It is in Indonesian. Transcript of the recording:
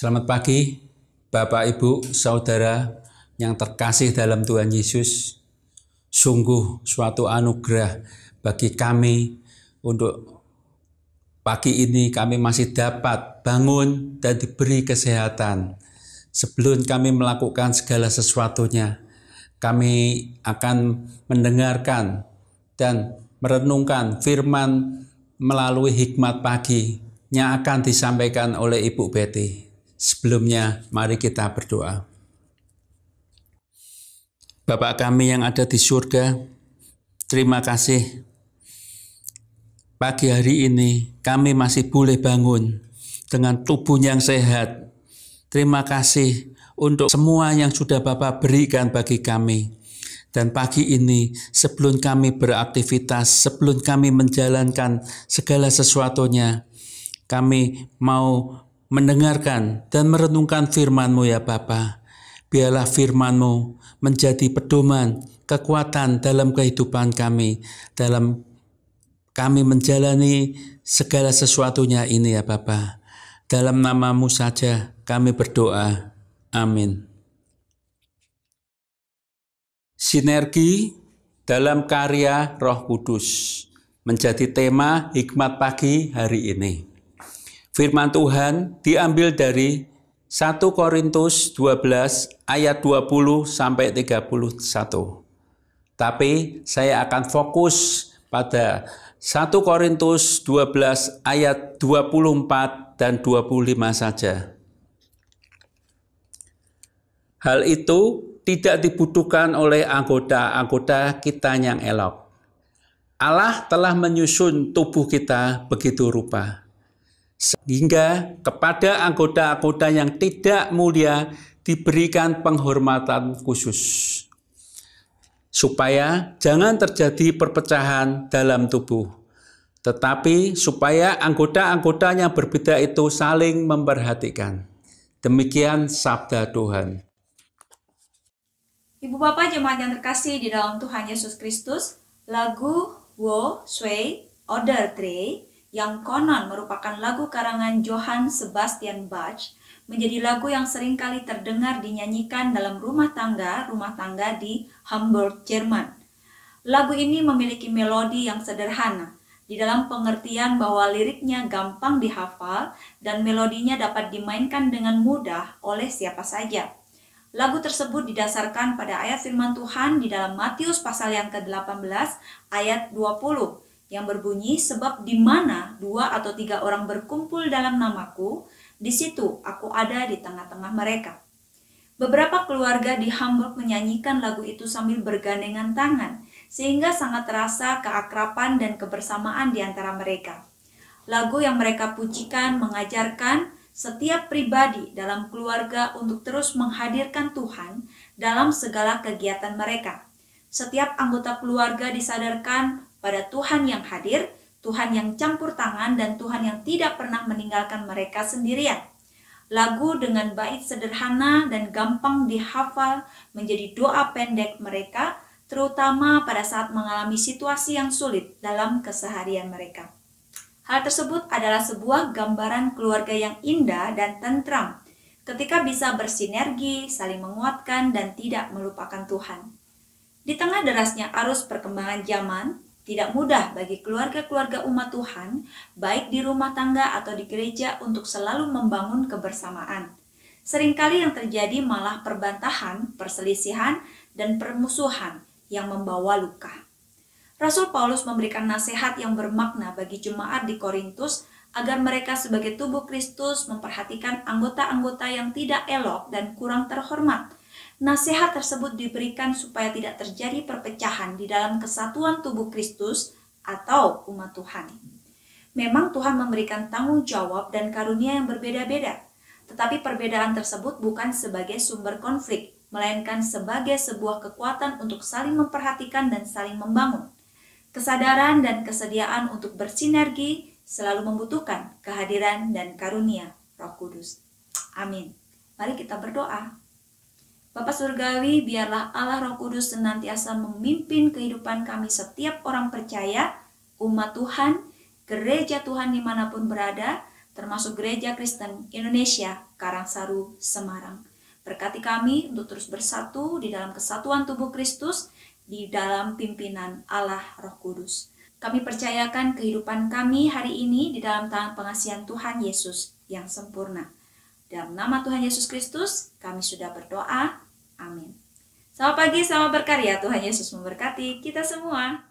Selamat pagi, Bapak, Ibu, Saudara yang terkasih dalam Tuhan Yesus. Sungguh suatu anugerah bagi kami untuk pagi ini kami masih dapat bangun dan diberi kesehatan. Sebelum kami melakukan segala sesuatunya, kami akan mendengarkan dan merenungkan firman melalui hikmat pagi yang akan disampaikan oleh Ibu Betty. Sebelumnya, mari kita berdoa. Bapak kami yang ada di surga, terima kasih. Pagi hari ini kami masih boleh bangun dengan tubuh yang sehat. Terima kasih untuk semua yang sudah Bapak berikan bagi kami. Dan pagi ini, sebelum kami beraktivitas, sebelum kami menjalankan segala sesuatunya, kami mau mendengarkan dan merenungkan firman-Mu ya Bapa. Biarlah firman-Mu menjadi pedoman, kekuatan dalam kehidupan kami, dalam kami menjalani segala sesuatunya ini ya Bapa. Dalam namamu saja kami berdoa. Amin. Sinergi dalam karya Roh Kudus menjadi tema hikmat pagi hari ini. Firman Tuhan diambil dari 1 Korintus 12 ayat 20 sampai 31. Tapi saya akan fokus pada 1 Korintus 12 ayat 24 dan 25 saja. Hal itu tidak dibutuhkan oleh anggota-anggota kita yang elok. Allah telah menyusun tubuh kita begitu rupa sehingga kepada anggota-anggota yang tidak mulia diberikan penghormatan khusus supaya jangan terjadi perpecahan dalam tubuh tetapi supaya anggota anggota yang berbeda itu saling memperhatikan demikian sabda Tuhan Ibu Bapak jemaat yang terkasih di dalam Tuhan Yesus Kristus lagu Wo Sway Order Tree yang konon merupakan lagu karangan Johann Sebastian Bach, menjadi lagu yang sering kali terdengar dinyanyikan dalam rumah tangga-rumah tangga di Hamburg, Jerman. Lagu ini memiliki melodi yang sederhana, di dalam pengertian bahwa liriknya gampang dihafal dan melodinya dapat dimainkan dengan mudah oleh siapa saja. Lagu tersebut didasarkan pada ayat firman Tuhan di dalam Matius pasal yang ke-18 ayat 20 yang berbunyi sebab di mana dua atau tiga orang berkumpul dalam namaku, di situ aku ada di tengah-tengah mereka. Beberapa keluarga di Hamburg menyanyikan lagu itu sambil bergandengan tangan, sehingga sangat terasa keakraban dan kebersamaan di antara mereka. Lagu yang mereka pujikan mengajarkan setiap pribadi dalam keluarga untuk terus menghadirkan Tuhan dalam segala kegiatan mereka. Setiap anggota keluarga disadarkan pada Tuhan yang hadir, Tuhan yang campur tangan, dan Tuhan yang tidak pernah meninggalkan mereka sendirian. Lagu dengan bait sederhana dan gampang dihafal menjadi doa pendek mereka, terutama pada saat mengalami situasi yang sulit dalam keseharian mereka. Hal tersebut adalah sebuah gambaran keluarga yang indah dan tentram, ketika bisa bersinergi, saling menguatkan, dan tidak melupakan Tuhan. Di tengah derasnya arus perkembangan zaman, tidak mudah bagi keluarga-keluarga umat Tuhan, baik di rumah tangga atau di gereja, untuk selalu membangun kebersamaan. Seringkali yang terjadi malah perbantahan, perselisihan, dan permusuhan yang membawa luka. Rasul Paulus memberikan nasihat yang bermakna bagi jemaat di Korintus agar mereka sebagai tubuh Kristus memperhatikan anggota-anggota yang tidak elok dan kurang terhormat – Nasihat tersebut diberikan supaya tidak terjadi perpecahan di dalam kesatuan tubuh Kristus atau umat Tuhan. Memang Tuhan memberikan tanggung jawab dan karunia yang berbeda-beda, tetapi perbedaan tersebut bukan sebagai sumber konflik, melainkan sebagai sebuah kekuatan untuk saling memperhatikan dan saling membangun. Kesadaran dan kesediaan untuk bersinergi selalu membutuhkan kehadiran dan karunia Roh Kudus. Amin. Mari kita berdoa. Bapak Surgawi, biarlah Allah Roh Kudus senantiasa memimpin kehidupan kami setiap orang percaya, umat Tuhan, gereja Tuhan dimanapun berada, termasuk gereja Kristen Indonesia, Karangsaru, Semarang. Berkati kami untuk terus bersatu di dalam kesatuan tubuh Kristus, di dalam pimpinan Allah Roh Kudus. Kami percayakan kehidupan kami hari ini di dalam tangan pengasihan Tuhan Yesus yang sempurna. Dalam nama Tuhan Yesus Kristus, kami sudah berdoa. Amin. Selamat pagi, selamat berkarya. Tuhan Yesus memberkati kita semua.